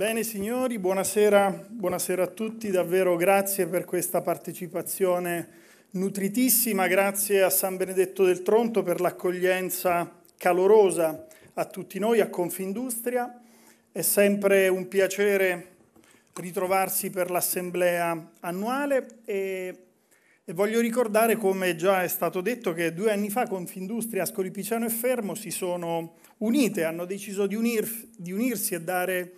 Bene signori, buonasera, buonasera, a tutti, davvero grazie per questa partecipazione nutritissima, grazie a San Benedetto del Tronto per l'accoglienza calorosa a tutti noi, a Confindustria. È sempre un piacere ritrovarsi per l'assemblea annuale e, e voglio ricordare, come già è stato detto, che due anni fa Confindustria, Ascoli Piceno e Fermo si sono unite, hanno deciso di, unir, di unirsi e dare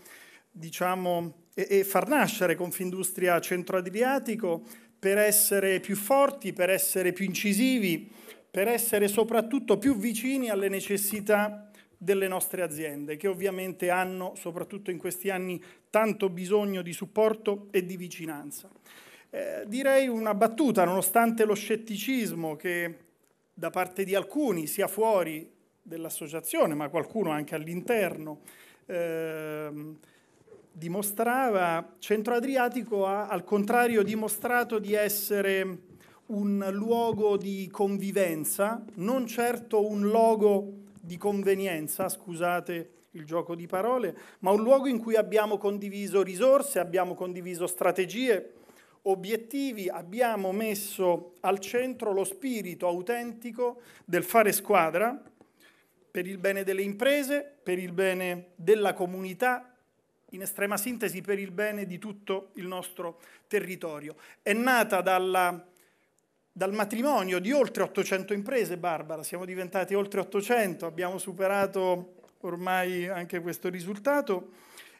diciamo, e, e far nascere Confindustria Centro Adriatico per essere più forti, per essere più incisivi, per essere soprattutto più vicini alle necessità delle nostre aziende, che ovviamente hanno, soprattutto in questi anni, tanto bisogno di supporto e di vicinanza. Eh, direi una battuta, nonostante lo scetticismo che da parte di alcuni, sia fuori dell'associazione, ma qualcuno anche all'interno, ehm, dimostrava, Centro Adriatico ha al contrario dimostrato di essere un luogo di convivenza, non certo un luogo di convenienza, scusate il gioco di parole, ma un luogo in cui abbiamo condiviso risorse, abbiamo condiviso strategie, obiettivi, abbiamo messo al centro lo spirito autentico del fare squadra per il bene delle imprese, per il bene della comunità, in estrema sintesi per il bene di tutto il nostro territorio. È nata dalla, dal matrimonio di oltre 800 imprese, Barbara, siamo diventati oltre 800, abbiamo superato ormai anche questo risultato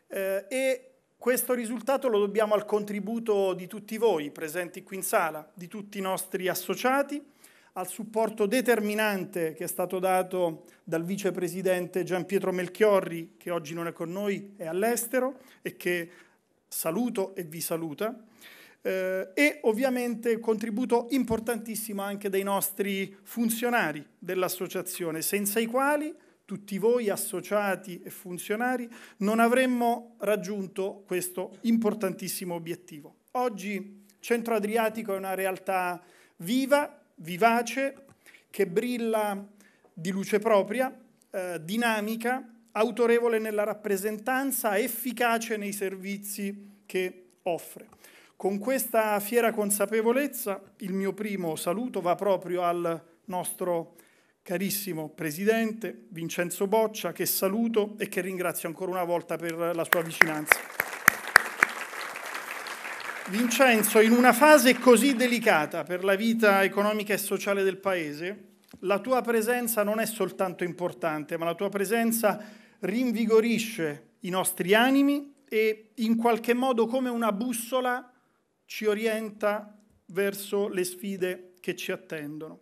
eh, e questo risultato lo dobbiamo al contributo di tutti voi presenti qui in sala, di tutti i nostri associati al supporto determinante che è stato dato dal vicepresidente Gian Pietro Melchiorri, che oggi non è con noi, è all'estero e che saluto e vi saluta. Eh, e ovviamente contributo importantissimo anche dei nostri funzionari dell'associazione, senza i quali tutti voi associati e funzionari non avremmo raggiunto questo importantissimo obiettivo. Oggi Centro Adriatico è una realtà viva, vivace, che brilla di luce propria, eh, dinamica, autorevole nella rappresentanza, efficace nei servizi che offre. Con questa fiera consapevolezza il mio primo saluto va proprio al nostro carissimo Presidente Vincenzo Boccia, che saluto e che ringrazio ancora una volta per la sua vicinanza. Vincenzo, in una fase così delicata per la vita economica e sociale del Paese, la tua presenza non è soltanto importante, ma la tua presenza rinvigorisce i nostri animi e in qualche modo come una bussola ci orienta verso le sfide che ci attendono.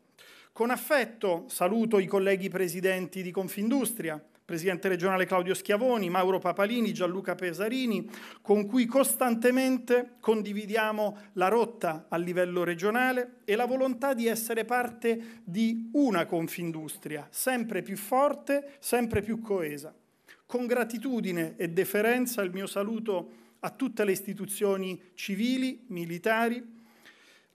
Con affetto saluto i colleghi presidenti di Confindustria, presidente regionale Claudio Schiavoni, Mauro Papalini, Gianluca Pesarini, con cui costantemente condividiamo la rotta a livello regionale e la volontà di essere parte di una Confindustria, sempre più forte, sempre più coesa. Con gratitudine e deferenza il mio saluto a tutte le istituzioni civili, militari,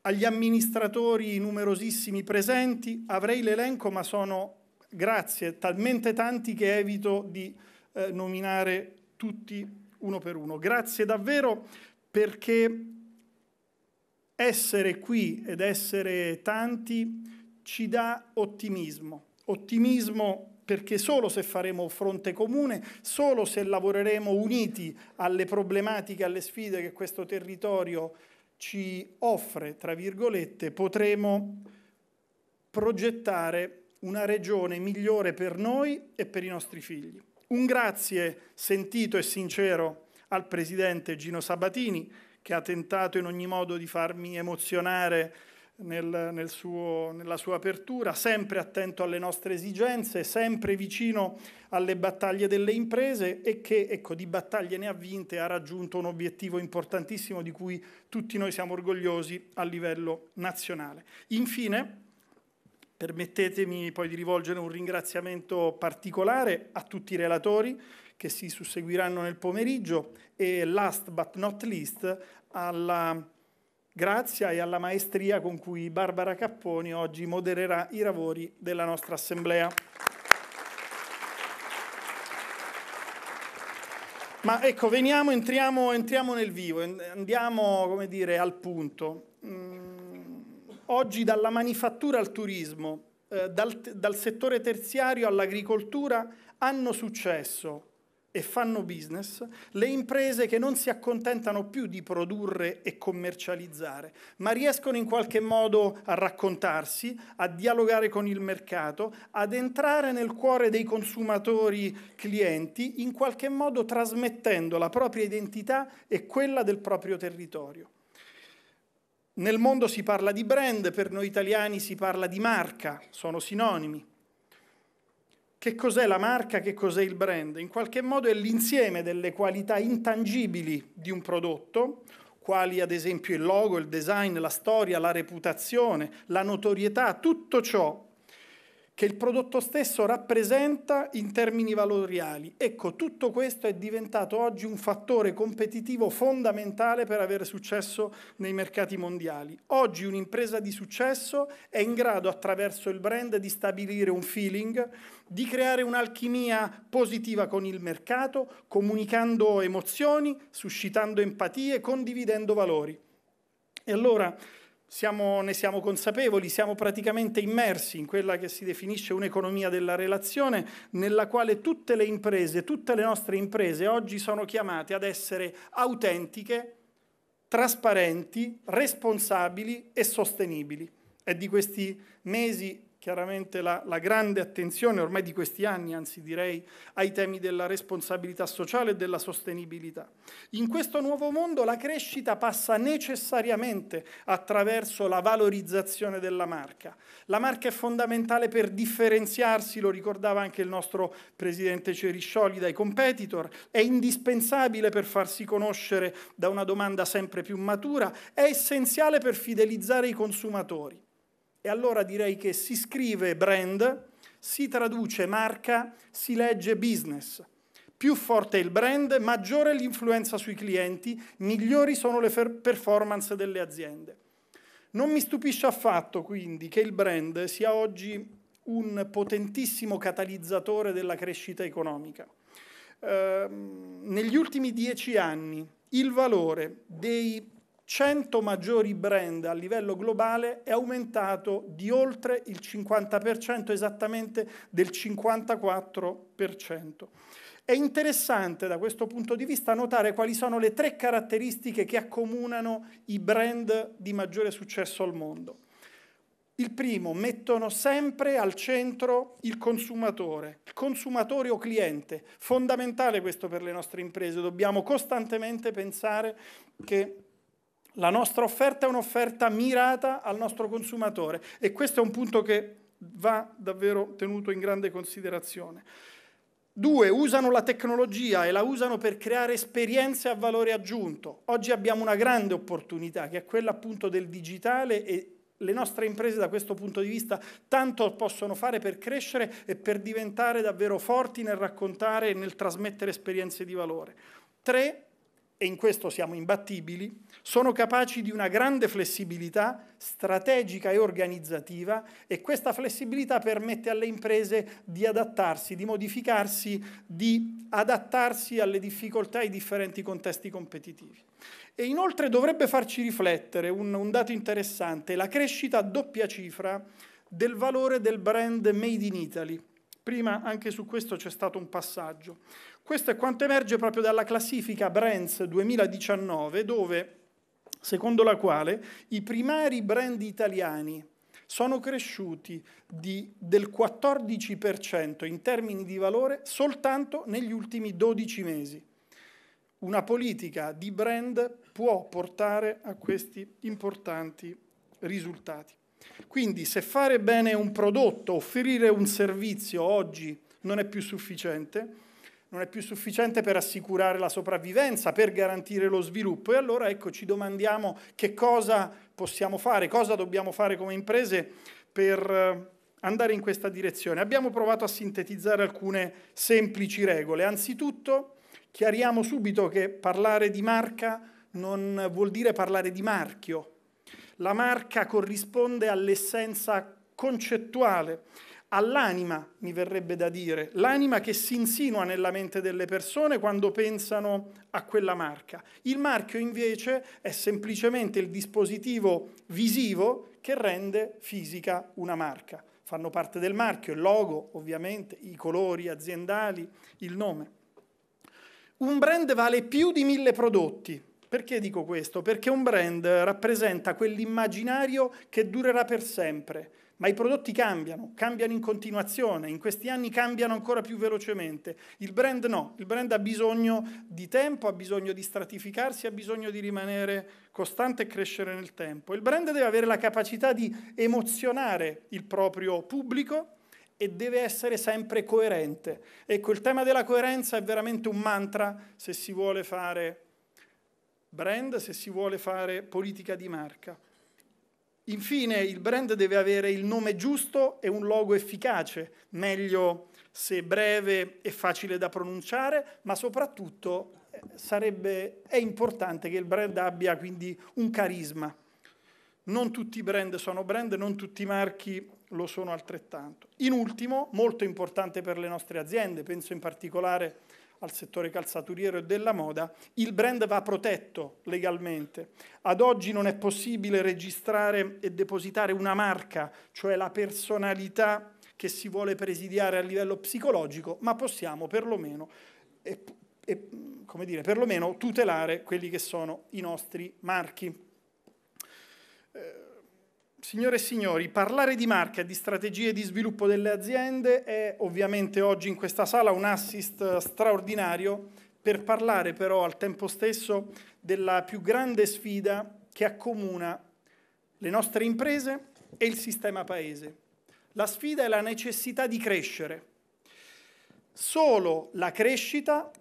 agli amministratori numerosissimi presenti, avrei l'elenco ma sono grazie, talmente tanti che evito di eh, nominare tutti uno per uno. Grazie davvero perché essere qui ed essere tanti ci dà ottimismo, ottimismo perché solo se faremo fronte comune, solo se lavoreremo uniti alle problematiche, alle sfide che questo territorio ci offre, tra virgolette, potremo progettare una regione migliore per noi e per i nostri figli. Un grazie sentito e sincero al presidente Gino Sabatini, che ha tentato in ogni modo di farmi emozionare nel, nel suo, nella sua apertura, sempre attento alle nostre esigenze, sempre vicino alle battaglie delle imprese e che ecco, di battaglie ne ha vinte, e ha raggiunto un obiettivo importantissimo di cui tutti noi siamo orgogliosi a livello nazionale. Infine, Permettetemi poi di rivolgere un ringraziamento particolare a tutti i relatori che si susseguiranno nel pomeriggio e last but not least alla grazia e alla maestria con cui Barbara Capponi oggi modererà i lavori della nostra assemblea. Ma ecco, veniamo, entriamo, entriamo nel vivo, andiamo, come dire, al punto. Mm Oggi dalla manifattura al turismo, eh, dal, dal settore terziario all'agricoltura hanno successo e fanno business le imprese che non si accontentano più di produrre e commercializzare, ma riescono in qualche modo a raccontarsi, a dialogare con il mercato, ad entrare nel cuore dei consumatori clienti, in qualche modo trasmettendo la propria identità e quella del proprio territorio. Nel mondo si parla di brand, per noi italiani si parla di marca, sono sinonimi. Che cos'è la marca, che cos'è il brand? In qualche modo è l'insieme delle qualità intangibili di un prodotto, quali ad esempio il logo, il design, la storia, la reputazione, la notorietà, tutto ciò che il prodotto stesso rappresenta in termini valoriali. Ecco, tutto questo è diventato oggi un fattore competitivo fondamentale per avere successo nei mercati mondiali. Oggi un'impresa di successo è in grado attraverso il brand di stabilire un feeling, di creare un'alchimia positiva con il mercato, comunicando emozioni, suscitando empatie, condividendo valori. E allora siamo, ne siamo consapevoli, siamo praticamente immersi in quella che si definisce un'economia della relazione, nella quale tutte le imprese, tutte le nostre imprese oggi sono chiamate ad essere autentiche, trasparenti, responsabili e sostenibili. È di questi mesi chiaramente la, la, grande attenzione ormai di questi anni, anzi direi, ai temi della responsabilità sociale e della sostenibilità. In questo nuovo mondo la crescita passa necessariamente attraverso la valorizzazione della marca. La marca è fondamentale per differenziarsi, lo ricordava anche il nostro presidente Ceriscioli, dai competitor, è indispensabile per farsi conoscere da una domanda sempre più matura, è essenziale per fidelizzare i consumatori. E allora direi che si scrive brand, si traduce marca, si legge business. Più forte è il brand, maggiore è l'influenza sui clienti, migliori sono le performance delle aziende. Non mi stupisce affatto quindi che il brand sia oggi un potentissimo catalizzatore della crescita economica. Eh, negli ultimi dieci anni il valore dei 100 maggiori brand a livello globale è aumentato di oltre il 50%, esattamente del 54%. È interessante da questo punto di vista notare quali sono le tre caratteristiche che accomunano i brand di maggiore successo al mondo. Il primo, mettono sempre al centro il consumatore, il consumatore o cliente. Fondamentale questo per le nostre imprese, dobbiamo costantemente pensare che la nostra offerta è un'offerta mirata al nostro consumatore e questo è un punto che va davvero tenuto in grande considerazione. Due, usano la tecnologia e la usano per creare esperienze a valore aggiunto. Oggi abbiamo una grande opportunità che è quella appunto del digitale e le nostre imprese da questo punto di vista tanto possono fare per crescere e per diventare davvero forti nel raccontare e nel trasmettere esperienze di valore. Tre, e in questo siamo imbattibili, sono capaci di una grande flessibilità strategica e organizzativa e questa flessibilità permette alle imprese di adattarsi, di modificarsi, di adattarsi alle difficoltà e ai differenti contesti competitivi. E inoltre dovrebbe farci riflettere un, un dato interessante, la crescita a doppia cifra del valore del brand Made in Italy Prima anche su questo c'è stato un passaggio. Questo è quanto emerge proprio dalla classifica Brands 2019, dove, secondo la quale i primari brand italiani sono cresciuti di, del 14% in termini di valore soltanto negli ultimi 12 mesi. Una politica di brand può portare a questi importanti risultati. Quindi se fare bene un prodotto, offrire un servizio oggi non è più sufficiente, non è più sufficiente per assicurare la sopravvivenza, per garantire lo sviluppo e allora ecco ci domandiamo che cosa possiamo fare, cosa dobbiamo fare come imprese per eh, andare in questa direzione. Abbiamo provato a sintetizzare alcune semplici regole. Anzitutto chiariamo subito che parlare di marca non vuol dire parlare di marchio, la marca corrisponde all'essenza concettuale, all'anima, mi verrebbe da dire, l'anima che si insinua nella mente delle persone quando pensano a quella marca. Il marchio invece è semplicemente il dispositivo visivo che rende fisica una marca. Fanno parte del marchio il logo, ovviamente, i colori aziendali, il nome. Un brand vale più di mille prodotti, perché dico questo? Perché un brand rappresenta quell'immaginario che durerà per sempre, ma i prodotti cambiano, cambiano in continuazione, in questi anni cambiano ancora più velocemente. Il brand no, il brand ha bisogno di tempo, ha bisogno di stratificarsi, ha bisogno di rimanere costante e crescere nel tempo. Il brand deve avere la capacità di emozionare il proprio pubblico e deve essere sempre coerente. Ecco, il tema della coerenza è veramente un mantra se si vuole fare brand se si vuole fare politica di marca. Infine, il brand deve avere il nome giusto e un logo efficace, meglio se breve e facile da pronunciare, ma soprattutto eh, sarebbe, è importante che il brand abbia quindi un carisma. Non tutti i brand sono brand, non tutti i marchi lo sono altrettanto. In ultimo, molto importante per le nostre aziende, penso in particolare al settore calzaturiero e della moda, il brand va protetto legalmente. Ad oggi non è possibile registrare e depositare una marca, cioè la personalità che si vuole presidiare a livello psicologico, ma possiamo perlomeno, e, e, come dire, perlomeno tutelare quelli che sono i nostri marchi. Eh, Signore e signori, parlare di marca e di strategie di sviluppo delle aziende è ovviamente oggi in questa sala un assist straordinario per parlare però al tempo stesso della più grande sfida che accomuna le nostre imprese e il sistema paese. La sfida è la necessità di crescere. Solo la crescita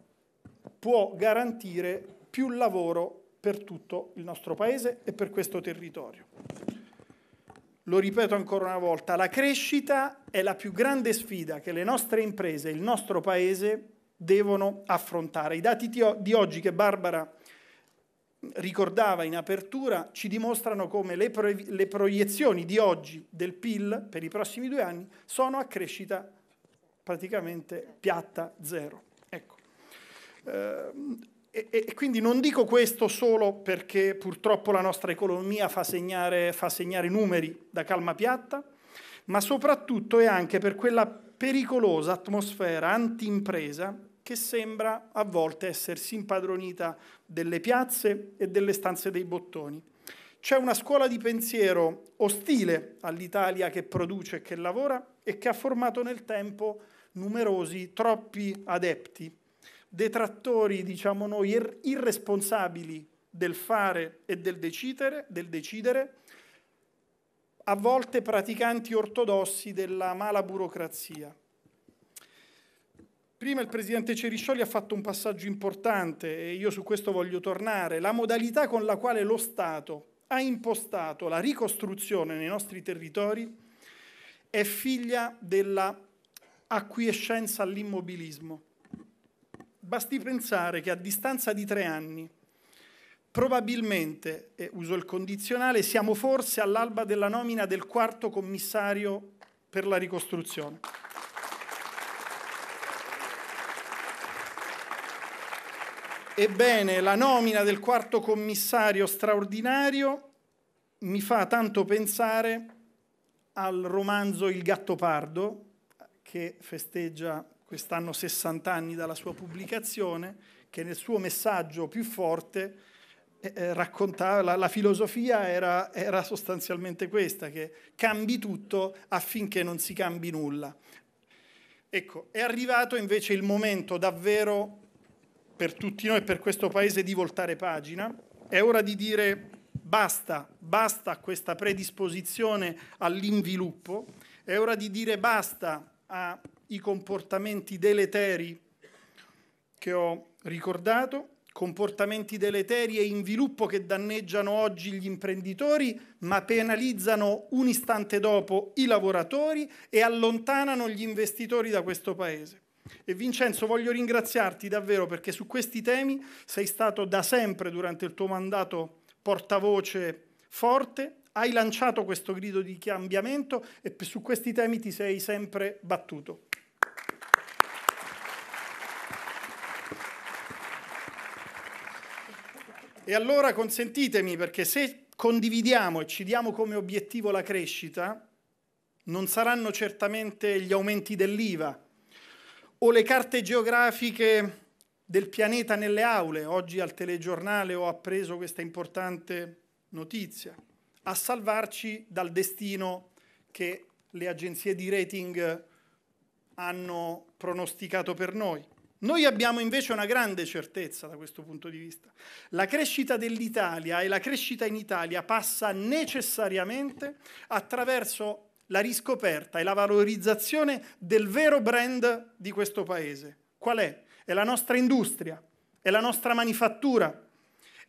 può garantire più lavoro per tutto il nostro paese e per questo territorio lo ripeto ancora una volta, la crescita è la più grande sfida che le nostre imprese, il nostro Paese devono affrontare. I dati di oggi che Barbara ricordava in apertura ci dimostrano come le, pro- le proiezioni di oggi del PIL per i prossimi due anni sono a crescita praticamente piatta zero. Ecco. Eh, e, e, quindi non dico questo solo perché purtroppo la nostra economia fa segnare, fa segnare numeri da calma piatta, ma soprattutto è anche per quella pericolosa atmosfera anti-impresa che sembra a volte essersi impadronita delle piazze e delle stanze dei bottoni. C'è una scuola di pensiero ostile all'Italia che produce e che lavora e che ha formato nel tempo numerosi, troppi adepti detrattori, diciamo noi, ir- irresponsabili del fare e del decidere, del decidere, a volte praticanti ortodossi della mala burocrazia. Prima il presidente Ceriscioli ha fatto un passaggio importante e io su questo voglio tornare, la modalità con la quale lo Stato ha impostato la ricostruzione nei nostri territori è figlia della acquiescenza all'immobilismo. Basti pensare che a distanza di tre anni, probabilmente, e uso il condizionale, siamo forse all'alba della nomina del quarto commissario per la ricostruzione. Ebbene, la nomina del quarto commissario straordinario mi fa tanto pensare al romanzo Il gatto pardo, che festeggia quest'anno 60 anni dalla sua pubblicazione, che nel suo messaggio più forte eh, eh, raccontava, la, la filosofia era, era sostanzialmente questa, che cambi tutto affinché non si cambi nulla. Ecco, è arrivato invece il momento davvero per tutti noi e per questo Paese di voltare pagina. È ora di dire basta, basta a questa predisposizione all'inviluppo, è ora di dire basta ai comportamenti deleteri che ho ricordato, comportamenti deleteri e in sviluppo che danneggiano oggi gli imprenditori, ma penalizzano un istante dopo i lavoratori e allontanano gli investitori da questo Paese. E Vincenzo, voglio ringraziarti davvero perché su questi temi sei stato da sempre durante il tuo mandato portavoce forte, hai lanciato questo grido di cambiamento e su questi temi ti sei sempre battuto. E allora consentitemi, perché se condividiamo e ci diamo come obiettivo la crescita, non saranno certamente gli aumenti dell'IVA o le carte geografiche del pianeta nelle aule. Oggi al telegiornale ho appreso questa importante notizia a salvarci dal destino che le agenzie di rating hanno pronosticato per noi. Noi abbiamo invece una grande certezza da questo punto di vista. La crescita dell'Italia e la crescita in Italia passa necessariamente attraverso la riscoperta e la valorizzazione del vero brand di questo paese. Qual è? È la nostra industria, è la nostra manifattura,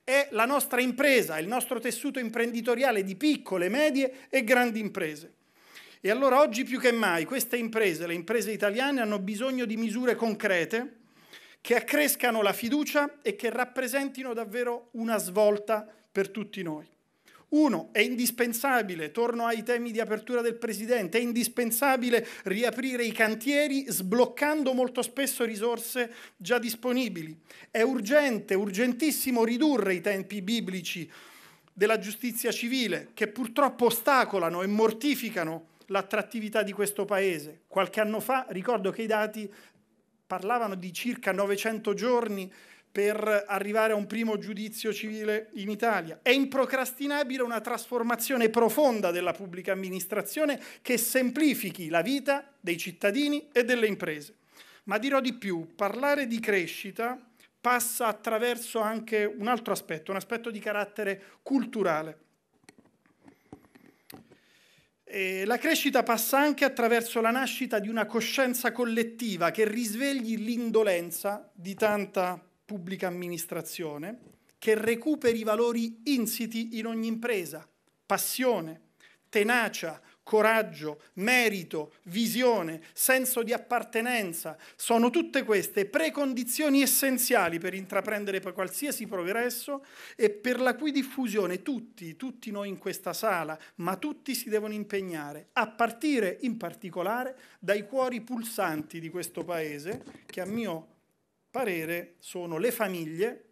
è la nostra impresa, il nostro tessuto imprenditoriale di piccole, medie e grandi imprese. E allora oggi più che mai queste imprese, le imprese italiane, hanno bisogno di misure concrete che accrescano la fiducia e che rappresentino davvero una svolta per tutti noi. Uno, è indispensabile, torno ai temi di apertura del Presidente, è indispensabile riaprire i cantieri sbloccando molto spesso risorse già disponibili. È urgente, urgentissimo ridurre i tempi biblici della giustizia civile che purtroppo ostacolano e mortificano l'attrattività di questo Paese. Qualche anno fa ricordo che i dati parlavano di circa 900 giorni per arrivare a un primo giudizio civile in Italia. È improcrastinabile una trasformazione profonda della pubblica amministrazione che semplifichi la vita dei cittadini e delle imprese. Ma dirò di più, parlare di crescita passa attraverso anche un altro aspetto, un aspetto di carattere culturale. E la crescita passa anche attraverso la nascita di una coscienza collettiva che risvegli l'indolenza di tanta pubblica amministrazione che recuperi i valori insiti in ogni impresa, passione, tenacia, coraggio, merito, visione, senso di appartenenza, sono tutte queste precondizioni essenziali per intraprendere per qualsiasi progresso e per la cui diffusione tutti, tutti noi in questa sala, ma tutti si devono impegnare, a partire in particolare dai cuori pulsanti di questo Paese che a mio parere sono le famiglie,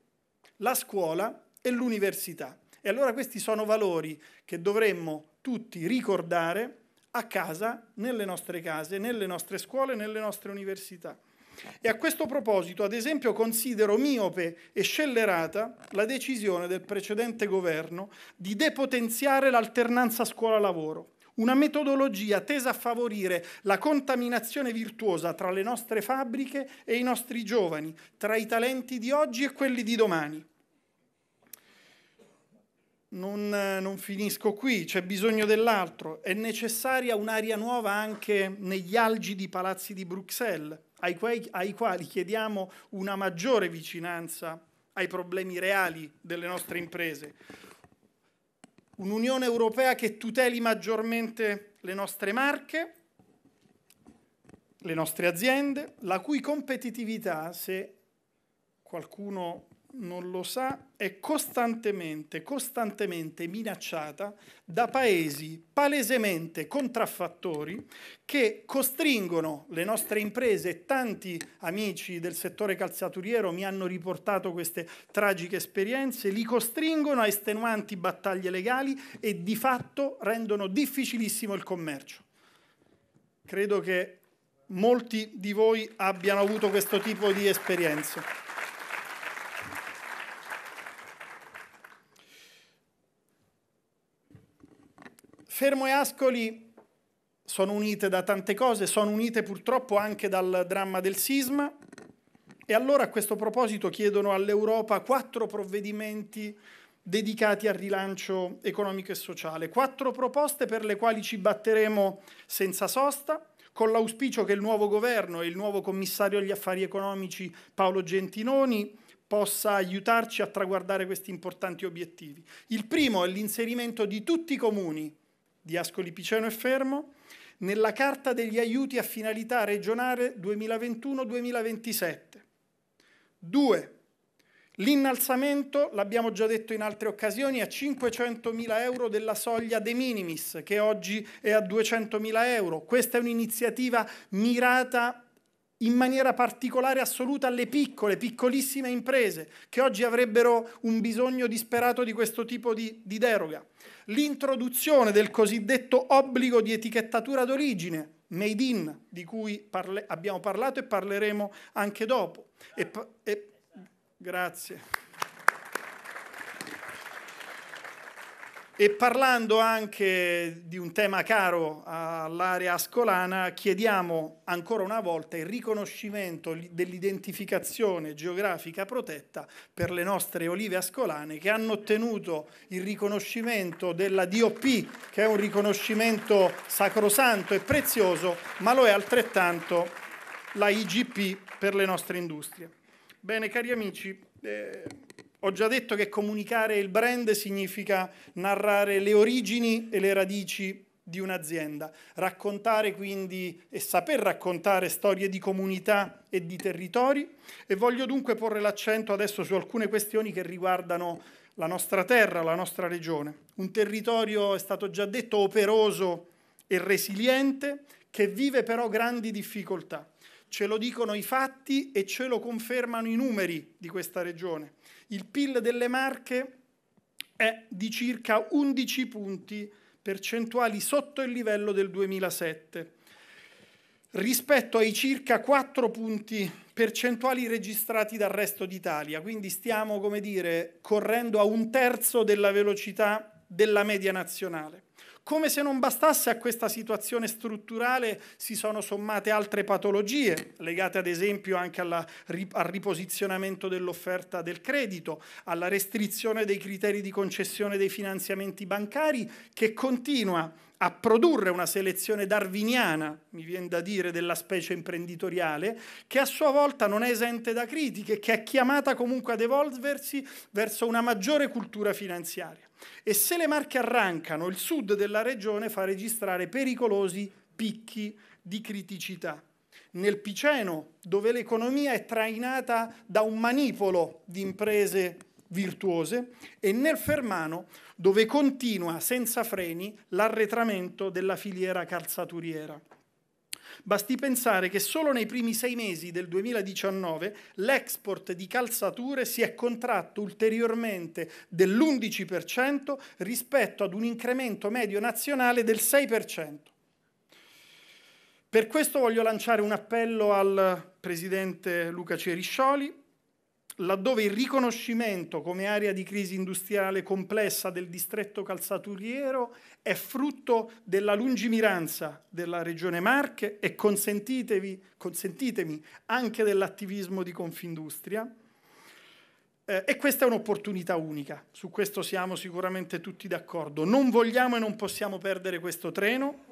la scuola e l'università. E allora questi sono valori che dovremmo tutti ricordare a casa, nelle nostre case, nelle nostre scuole, nelle nostre università. E a questo proposito, ad esempio, considero miope e scellerata la decisione del precedente governo di depotenziare l'alternanza scuola-lavoro, una metodologia tesa a favorire la contaminazione virtuosa tra le nostre fabbriche e i nostri giovani, tra i talenti di oggi e quelli di domani. Non, non, finisco qui, c'è bisogno dell'altro. È necessaria un'aria nuova anche negli algidi palazzi di Bruxelles, ai quali, ai quali chiediamo una maggiore vicinanza ai problemi reali delle nostre imprese un'Unione Europea che tuteli maggiormente le nostre marche, le nostre aziende, la cui competitività, se qualcuno non lo sa, è costantemente, costantemente minacciata da paesi palesemente contraffattori che costringono le nostre imprese. Tanti amici del settore calzaturiero mi hanno riportato queste tragiche esperienze, li costringono a estenuanti battaglie legali e di fatto rendono difficilissimo il commercio. Credo che molti di voi abbiano avuto questo tipo di esperienze. Fermo e Ascoli sono unite da tante cose, sono unite purtroppo anche dal dramma del sisma e allora a questo proposito chiedono all'Europa quattro provvedimenti dedicati al rilancio economico e sociale, quattro proposte per le quali ci batteremo senza sosta, con l'auspicio che il nuovo governo e il nuovo commissario agli affari economici Paolo Gentinoni possa aiutarci a traguardare questi importanti obiettivi. Il primo è l'inserimento di tutti i comuni di Ascoli Piceno e Fermo nella Carta degli aiuti a finalità regionale 2021-2027. 2. L'innalzamento, l'abbiamo già detto in altre occasioni, a 500.000 euro della soglia de minimis, che oggi è a 200.000 euro. Questa è un'iniziativa mirata in maniera particolare assoluta alle piccole, piccolissime imprese, che oggi avrebbero un bisogno disperato di questo tipo di, di deroga l'introduzione del cosiddetto obbligo di etichettatura d'origine, made in, di cui parle- abbiamo parlato e parleremo anche dopo. E pa- e- grazie. E parlando anche di un tema caro all'area ascolana, chiediamo ancora una volta il riconoscimento dell'identificazione geografica protetta per le nostre olive ascolane che hanno ottenuto il riconoscimento della DOP, che è un riconoscimento sacrosanto e prezioso, ma lo è altrettanto la IGP per le nostre industrie. Bene, cari amici, eh ho già detto che comunicare il brand significa narrare le origini e le radici di un'azienda, raccontare quindi e saper raccontare storie di comunità e di territori e voglio dunque porre l'accento adesso su alcune questioni che riguardano la nostra terra, la nostra regione, un territorio, è stato già detto, operoso e resiliente che vive però grandi difficoltà. Ce lo dicono i fatti e ce lo confermano i numeri di questa regione. Il PIL delle Marche è di circa 11 punti percentuali sotto il livello del 2007 rispetto ai circa 4 punti percentuali registrati dal resto d'Italia, quindi stiamo, come dire, correndo a un terzo della velocità della media nazionale. Come se non bastasse a questa situazione strutturale si sono sommate altre patologie, legate ad esempio anche alla, al riposizionamento dell'offerta del credito, alla restrizione dei criteri di concessione dei finanziamenti bancari, che continua a produrre una selezione darwiniana, mi viene da dire, della specie imprenditoriale, che a sua volta non è esente da critiche, che è chiamata comunque ad evolversi verso una maggiore cultura finanziaria e se le Marche arrancano, il sud della regione fa registrare pericolosi picchi di criticità. Nel Piceno, dove l'economia è trainata da un manipolo di imprese virtuose, e nel Fermano, dove continua senza freni l'arretramento della filiera calzaturiera. Basti pensare che solo nei primi sei mesi del 2019 l'export di calzature si è contratto ulteriormente dell'11% rispetto ad un incremento medio nazionale del 6%. Per questo voglio lanciare un appello al Presidente Luca Ceriscioli, laddove il riconoscimento come area di crisi industriale complessa del distretto calzaturiero è frutto della lungimiranza della Regione Marche e consentitemi anche dell'attivismo di Confindustria. Eh, e questa è un'opportunità unica, su questo siamo sicuramente tutti d'accordo. Non vogliamo e non possiamo perdere questo treno.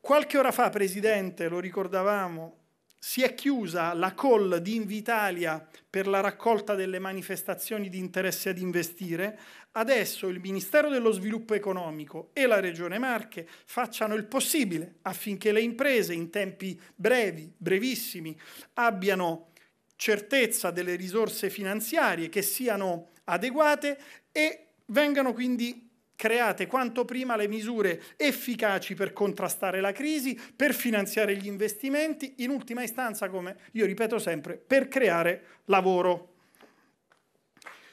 Qualche ora fa, Presidente, lo ricordavamo, si è chiusa la call di Invitalia per la raccolta delle manifestazioni di interesse ad investire, adesso il Ministero dello Sviluppo Economico e la Regione Marche facciano il possibile affinché le imprese in tempi brevi, brevissimi, abbiano certezza delle risorse finanziarie che siano adeguate e vengano quindi create quanto prima le misure efficaci per contrastare la crisi, per finanziare gli investimenti, in ultima istanza, come io ripeto sempre, per creare lavoro.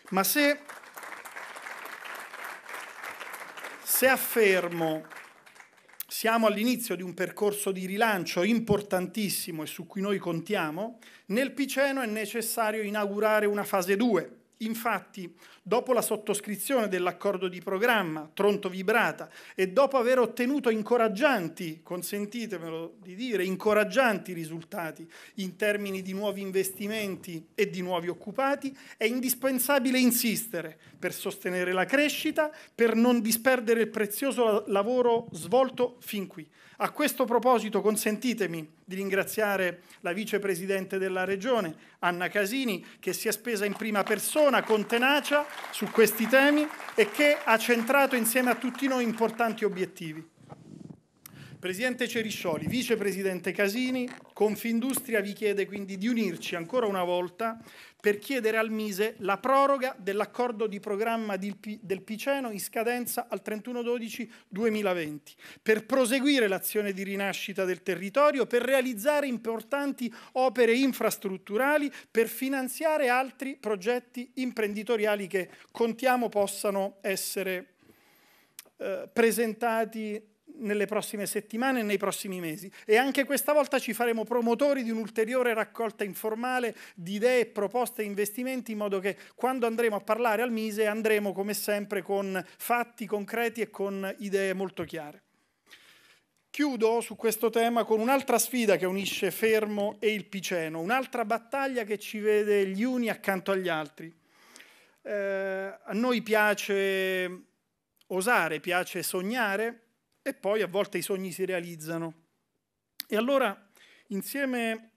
Ma se, se affermo siamo all'inizio di un percorso di rilancio importantissimo e su cui noi contiamo, nel Piceno è necessario inaugurare una fase 2. Infatti dopo la sottoscrizione dell'accordo di programma Tronto Vibrata e dopo aver ottenuto incoraggianti, consentitemelo di dire, incoraggianti risultati in termini di nuovi investimenti e di nuovi occupati, è indispensabile insistere per sostenere la crescita, per non disperdere il prezioso lavoro svolto fin qui. A questo proposito consentitemi di ringraziare la vicepresidente della Regione, Anna Casini, che si è spesa in prima persona con tenacia su questi temi e che ha centrato insieme a tutti noi importanti obiettivi. Presidente Ceriscioli, vicepresidente Casini, Confindustria vi chiede quindi di unirci ancora una volta per chiedere al Mise la proroga dell'accordo di programma del Piceno in scadenza al 31-12-2020 per proseguire l'azione di rinascita del territorio, per realizzare importanti opere infrastrutturali, per finanziare altri progetti imprenditoriali che contiamo possano essere eh, presentati nelle prossime settimane e nei prossimi mesi e anche questa volta ci faremo promotori di un'ulteriore raccolta informale di idee, proposte e investimenti in modo che quando andremo a parlare al Mise andremo come sempre con fatti concreti e con idee molto chiare. Chiudo su questo tema con un'altra sfida che unisce Fermo e il Piceno, un'altra battaglia che ci vede gli uni accanto agli altri. Eh, a noi piace osare, piace sognare, e poi a volte i sogni si realizzano. E allora, insieme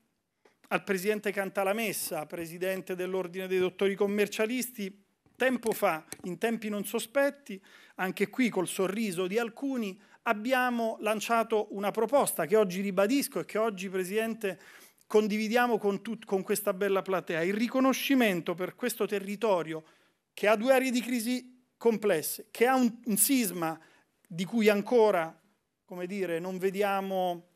al presidente Cantalamessa, presidente dell'Ordine dei Dottori Commercialisti, tempo fa, in tempi non sospetti, anche qui col sorriso di alcuni, abbiamo lanciato una proposta che oggi ribadisco e che oggi, Presidente, condividiamo con, con, questa bella platea. Il riconoscimento per questo territorio che ha due aree di crisi complesse, che ha un, un sisma di cui ancora, come dire, non vediamo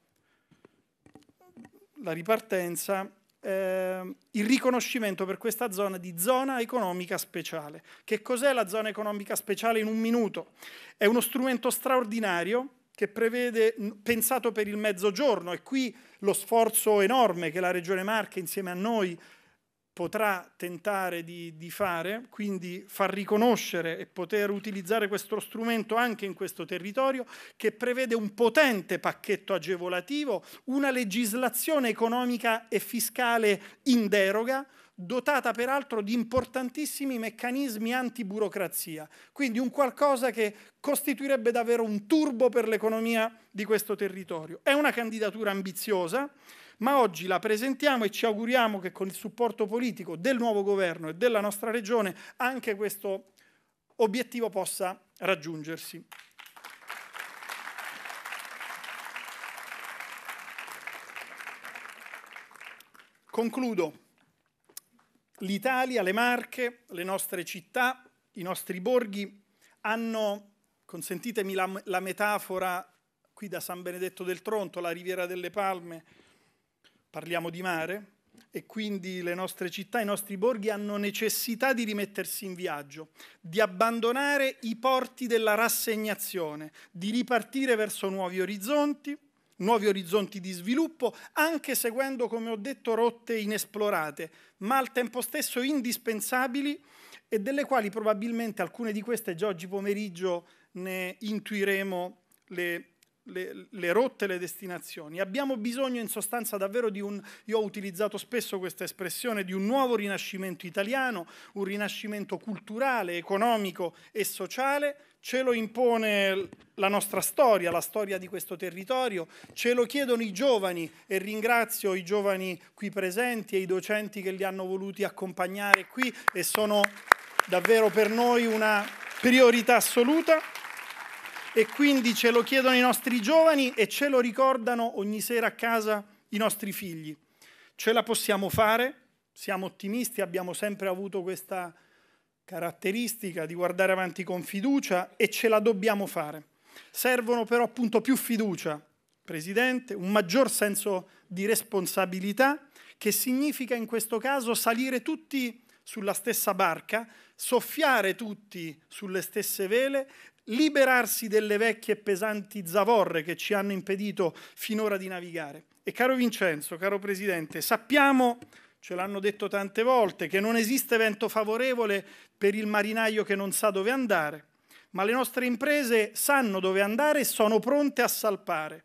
la ripartenza, eh, il riconoscimento per questa zona di zona economica speciale. Che cos'è la zona economica speciale in un minuto? È uno strumento straordinario che prevede, pensato per il mezzogiorno, e qui lo sforzo enorme che la Regione Marche insieme a noi potrà tentare di, di, fare, quindi far riconoscere e poter utilizzare questo strumento anche in questo territorio che prevede un potente pacchetto agevolativo, una legislazione economica e fiscale in deroga, dotata peraltro di importantissimi meccanismi antiburocrazia, quindi un qualcosa che costituirebbe davvero un turbo per l'economia di questo territorio. È una candidatura ambiziosa ma oggi la presentiamo e ci auguriamo che con il supporto politico del nuovo governo e della nostra regione anche questo obiettivo possa raggiungersi. Concludo. L'Italia, le Marche, le nostre città, i nostri borghi hanno, consentitemi la, la metafora qui da San Benedetto del Tronto, la Riviera delle Palme, parliamo di mare e quindi le nostre città, i nostri borghi hanno necessità di rimettersi in viaggio, di abbandonare i porti della rassegnazione, di ripartire verso nuovi orizzonti, nuovi orizzonti di sviluppo, anche seguendo, come ho detto, rotte inesplorate, ma al tempo stesso indispensabili e delle quali probabilmente alcune di queste già oggi pomeriggio ne intuiremo le le, le, rotte, le destinazioni. Abbiamo bisogno in sostanza davvero di un, io ho utilizzato spesso questa espressione, di un nuovo rinascimento italiano, un rinascimento culturale, economico e sociale. Ce lo impone la nostra storia, la storia di questo territorio, ce lo chiedono i giovani e ringrazio i giovani qui presenti e i docenti che li hanno voluti accompagnare qui e sono davvero per noi una priorità assoluta e quindi ce lo chiedono i nostri giovani e ce lo ricordano ogni sera a casa i nostri figli. Ce la possiamo fare, siamo ottimisti, abbiamo sempre avuto questa caratteristica di guardare avanti con fiducia e ce la dobbiamo fare. Servono però appunto più fiducia, Presidente, un maggior senso di responsabilità che significa in questo caso salire tutti sulla stessa barca, soffiare tutti sulle stesse vele, liberarsi delle vecchie e pesanti zavorre che ci hanno impedito finora di navigare. E caro Vincenzo, caro Presidente, sappiamo, ce l'hanno detto tante volte, che non esiste vento favorevole per il marinaio che non sa dove andare, ma le nostre imprese sanno dove andare e sono pronte a salpare.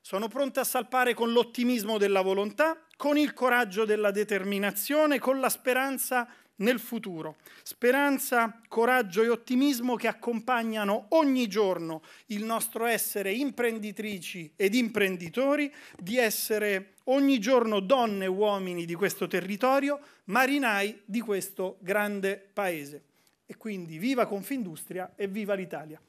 Sono pronte a salpare con l'ottimismo della volontà, con il coraggio della determinazione, con la speranza di nel futuro. Speranza, coraggio e ottimismo che accompagnano ogni giorno il nostro essere imprenditrici ed imprenditori, di essere ogni giorno donne e uomini di questo territorio, marinai di questo grande paese. E quindi viva Confindustria e viva l'Italia!